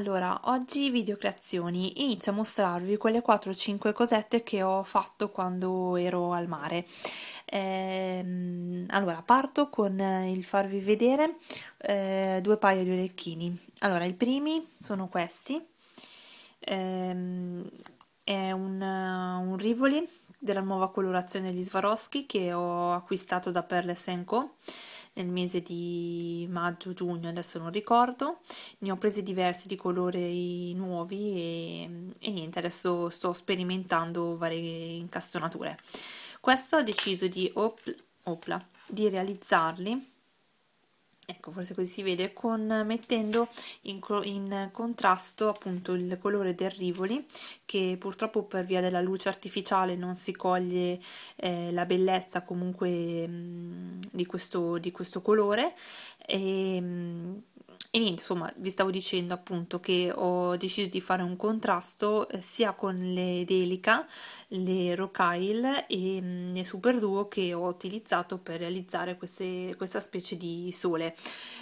Allora, oggi video creazioni inizio a mostrarvi quelle 4 5 cosette che ho fatto quando ero al mare. Ehm, allora, parto con il farvi vedere eh, due paio di orecchini. Allora, i primi sono questi. Ehm, è un, eh, un, Rivoli della nuova colorazione di Swarovski che ho acquistato da Perle Co nel mese di maggio, giugno, adesso non ricordo, ne ho presi diversi di colori nuovi e, e niente, adesso sto sperimentando varie incastonature. Questo ho deciso di, opl, opla, di realizzarli ecco forse così si vede, con, mettendo in, in, contrasto appunto il colore del Rivoli che purtroppo per via della luce artificiale non si coglie eh, la bellezza comunque mh, mm, di, questo, di, questo, colore e, mh, mm, e niente, insomma, vi stavo dicendo appunto che ho deciso di fare un contrasto eh, sia con le Delica, le Rocaille e mm, le Super Duo che ho utilizzato per realizzare queste, questa specie di sole.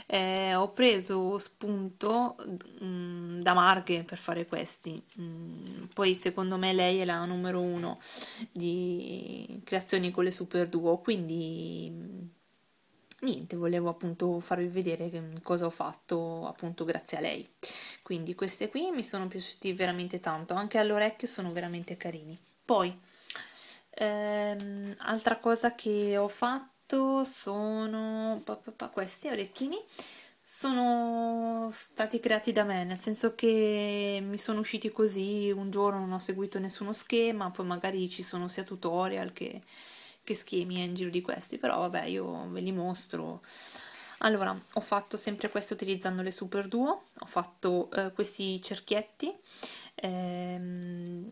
Eh, ho preso spunto mh, mm, da Marghe per fare questi, mh, mm, poi secondo me lei è la numero uno di creazioni con le Super Duo, quindi niente, volevo appunto farvi vedere mm, cosa ho fatto appunto grazie a lei. Quindi queste qui mi sono piaciuti veramente tanto, anche all'orecchio sono veramente carini. Poi, ehm, altra cosa che ho fatto sono pa, pa, pa, questi orecchini, sono stati creati da me, nel senso che mi sono usciti così un giorno, non ho seguito nessuno schema, poi magari ci sono sia tutorial che che schemi è eh, in giro di questi, però vabbè io ve li mostro. Allora, ho fatto sempre questo utilizzando le Super Duo, ho fatto eh, questi cerchietti ehm,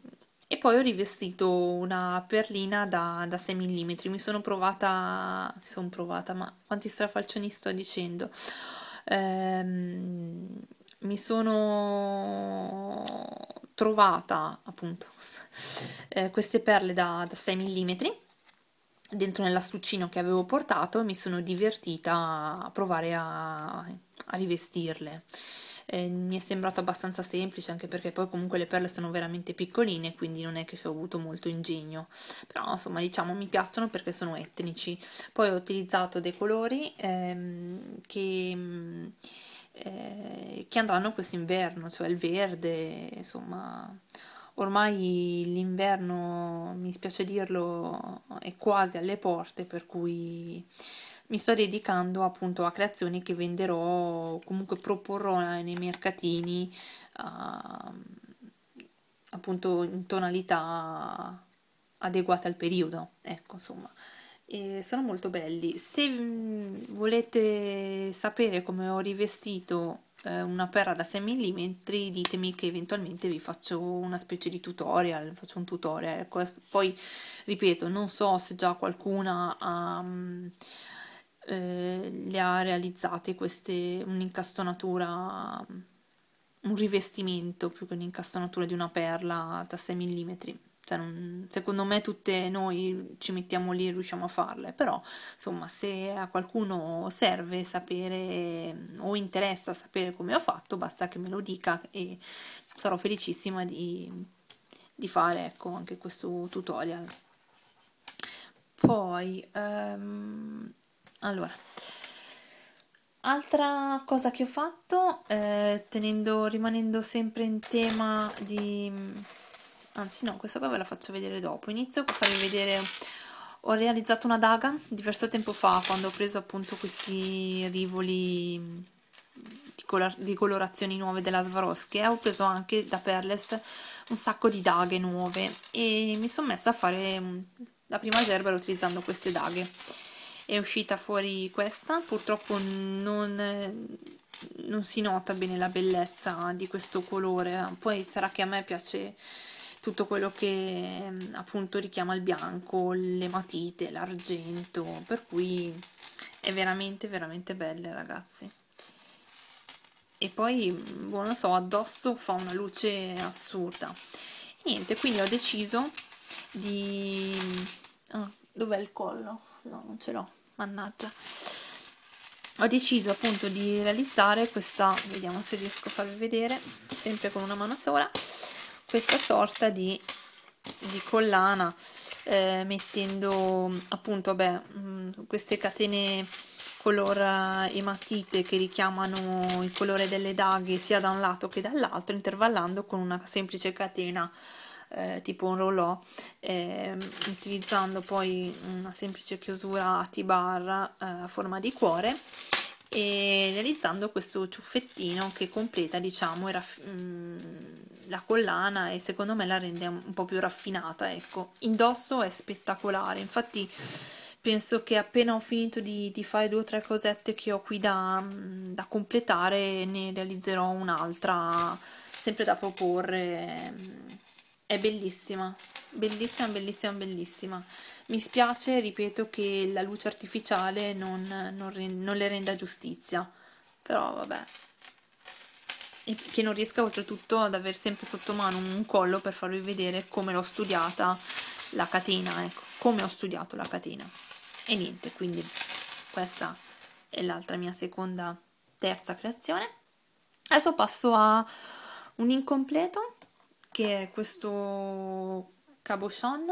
e poi ho rivestito una perlina da, da 6 mm. Mi sono provata, mi sono provata, ma quanti strafalcioni sto dicendo? Ehm, mi sono trovata appunto eh, queste perle da, da 6 mm dentro nell'astuccino che avevo portato mi sono divertita a provare a, a rivestirle. Eh, mi è sembrato abbastanza semplice anche perché poi comunque le perle sono veramente piccoline quindi non è che ci ho avuto molto ingegno però insomma diciamo mi piacciono perché sono etnici poi ho utilizzato dei colori ehm, che, eh, che andranno quest'inverno cioè il verde insomma Ormai l'inverno, mi spiace dirlo, è quasi alle porte, per cui mi sto dedicando appunto a creazioni che venderò, o comunque proporrò nei mercatini uh, appunto in tonalità adeguate al periodo, ecco insomma. E sono molto belli. Se mm, volete sapere come ho rivestito eh, una perla da 6 mm ditemi che eventualmente vi faccio una specie di tutorial faccio un tutorial ecco, poi ripeto non so se già qualcuna ha um, eh, le ha realizzate queste un'incastonatura mm, un rivestimento più che un'incastonatura di una perla da 6 mm cioè, non, secondo me tutte noi ci mettiamo lì e riusciamo a farle, però insomma se a qualcuno serve sapere o interessa sapere come ho fatto, basta che me lo dica e sarò felicissima di, di fare ecco, anche questo tutorial. Poi, um, allora, Altra cosa che ho fatto, eh, tenendo, rimanendo sempre in tema di anzi no, questa qua ve la faccio vedere dopo. Inizio a farvi vedere, ho realizzato una daga diverso tempo fa quando ho preso appunto questi rivoli mm, di, color di colorazioni nuove della Swarovski ho preso anche da Perles un sacco di daghe nuove e mi sono messa a fare mm, la prima gerbera utilizzando queste daghe. È uscita fuori questa, purtroppo non non si nota bene la bellezza di questo colore, poi sarà che a me piace tutto quello che mm, appunto richiama il bianco, le matite, l'argento, per cui è veramente veramente belle ragazzi. E poi, mm, boh, non so, addosso fa una luce assurda. E niente, quindi ho deciso di... Mm, ah, dov'è il collo? No, non ce l'ho, mannaggia. Ho deciso appunto di realizzare questa, vediamo se riesco a farvi vedere, sempre con una mano sola questa sorta di, di collana eh, mettendo appunto beh, mh, mm, queste catene color eh, ematite che richiamano il colore delle daghe sia da un lato che dall'altro intervallando con una semplice catena eh, tipo un rollò eh, utilizzando poi una semplice chiusura a T-bar eh, a forma di cuore e realizzando questo ciuffettino che completa diciamo il, mh, mm, la collana e secondo me la rende un po' più raffinata, ecco. Indosso è spettacolare, infatti penso che appena ho finito di, di fare due o tre cosette che ho qui da, mm, da completare ne realizzerò un'altra, sempre da proporre, mm. è bellissima, bellissima, bellissima, bellissima. Mi spiace, ripeto, che la luce artificiale non, non, non le renda giustizia, però vabbè, e che non riesco oltretutto ad avere sempre sotto mano un collo per farvi vedere come l'ho studiata la catena, ecco, come ho studiato la catena. E niente, quindi questa è l'altra mia seconda, terza creazione. Adesso passo a un incompleto, che è questo cabochon,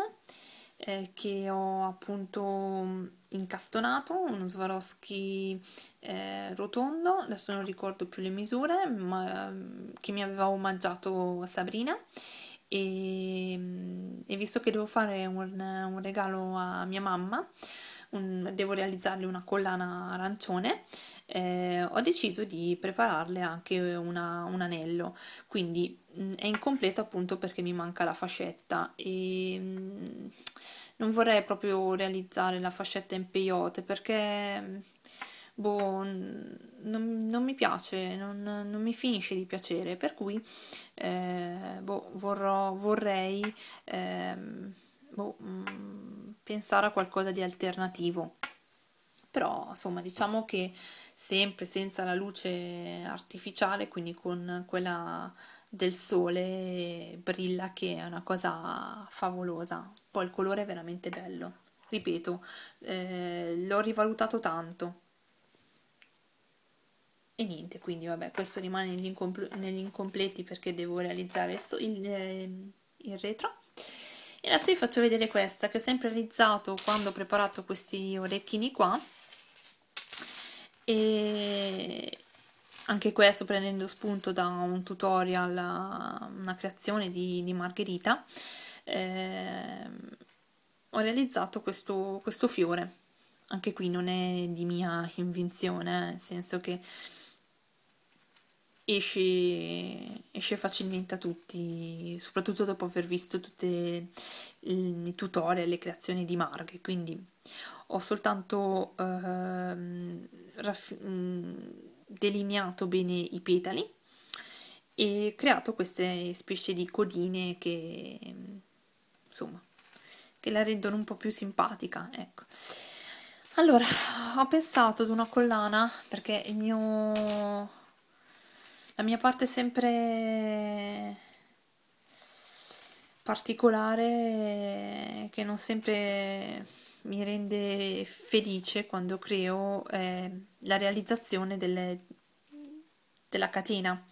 eh, che ho appunto mm, incastonato, uno Swarovski eh, rotondo, adesso non ricordo più le misure, ma mm, che mi aveva omaggiato Sabrina e, mm, e visto che devo fare un, un regalo a mia mamma, un, devo realizzarle una collana arancione, eh, ho deciso di prepararle anche una, un anello, quindi mh, è incompleto appunto perché mi manca la fascetta e mh, non vorrei proprio realizzare la fascetta in peyote perché boh, non, non mi piace, non, non, mi finisce di piacere, per cui eh, boh, vorrò, vorrei eh, boh, mh, mm, pensare a qualcosa di alternativo. Però insomma diciamo che sempre senza la luce artificiale, quindi con quella del sole brilla che è una cosa favolosa, poi il colore è veramente bello, ripeto, eh, l'ho rivalutato tanto e niente, quindi vabbè, questo rimane negli, incompl negli incompleti perché devo realizzare il, il, eh, il retro e adesso vi faccio vedere questa che ho sempre realizzato quando ho preparato questi orecchini qua e anche questo prendendo spunto da un tutorial, una creazione di, di Margherita, eh, ho realizzato questo, questo, fiore. Anche qui non è di mia invenzione, eh, nel senso che esce, esce facilmente a tutti, soprattutto dopo aver visto tutti i tutorial, le creazioni di Marghe, quindi ho soltanto eh, delineato bene i petali e creato queste specie di codine che insomma che la rendono un po' più simpatica ecco allora ho pensato ad una collana perché il mio la mia parte sempre particolare che non sempre mi rende felice quando creo eh, la realizzazione delle, della catena,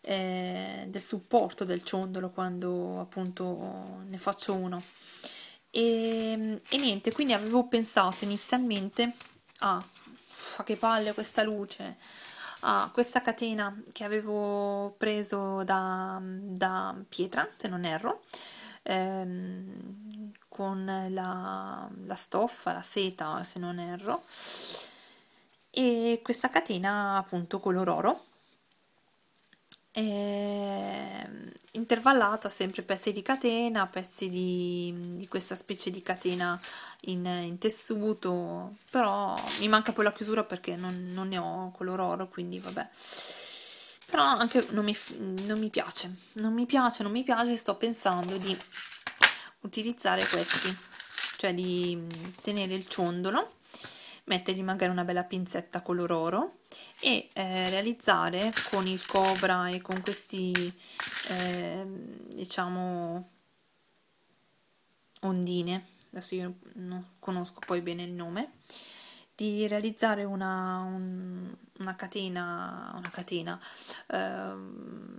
eh, del supporto del ciondolo quando appunto ne faccio uno. E, ehm, e niente, quindi avevo pensato inizialmente a ah, fa che palle questa luce, Ah, questa catena che avevo preso da, da, pietra, se non erro, ehm, con la, la stoffa, la seta se non erro e questa catena appunto color oro intervallata sempre pezzi di catena, pezzi di, di questa specie di catena in, in, tessuto, però mi manca poi la chiusura perché non, non ne ho color oro, quindi vabbè però anche non mi, non mi piace non mi piace, non mi piace sto pensando di utilizzare questi cioè di mm, tenere il ciondolo mettergli magari una bella pinzetta color oro e eh, realizzare con il cobra e con questi eh, diciamo ondine adesso io non conosco poi bene il nome di realizzare una, un, una catena, una catena, ehm,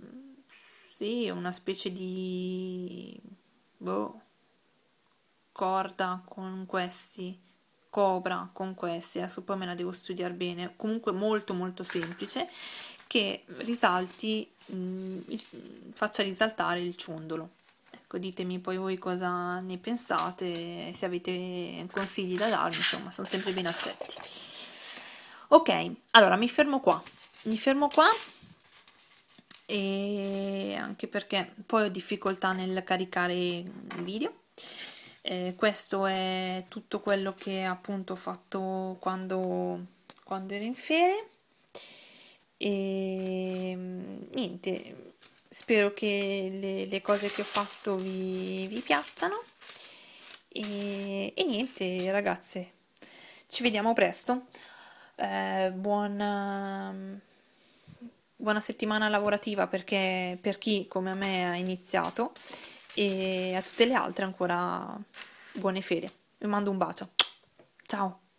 sì, una specie di boh, corda con questi, cobra con questi, adesso poi me la devo studiare bene, comunque molto molto semplice, che risalti, mh, mm, faccia risaltare il ciondolo Ecco, ditemi poi voi cosa ne pensate, se avete consigli da darmi, insomma, sono sempre ben accetti. Ok, allora mi fermo qua. Mi fermo qua e anche perché poi ho difficoltà nel caricare il video. Eh, questo è tutto quello che appunto ho fatto quando, quando ero in ferie e niente spero che le, le cose che ho fatto vi, vi piacciono e, e, niente ragazze ci vediamo presto eh, buona buona settimana lavorativa perché per chi come me ha iniziato e a tutte le altre ancora buone ferie. Vi mando un bacio. Ciao!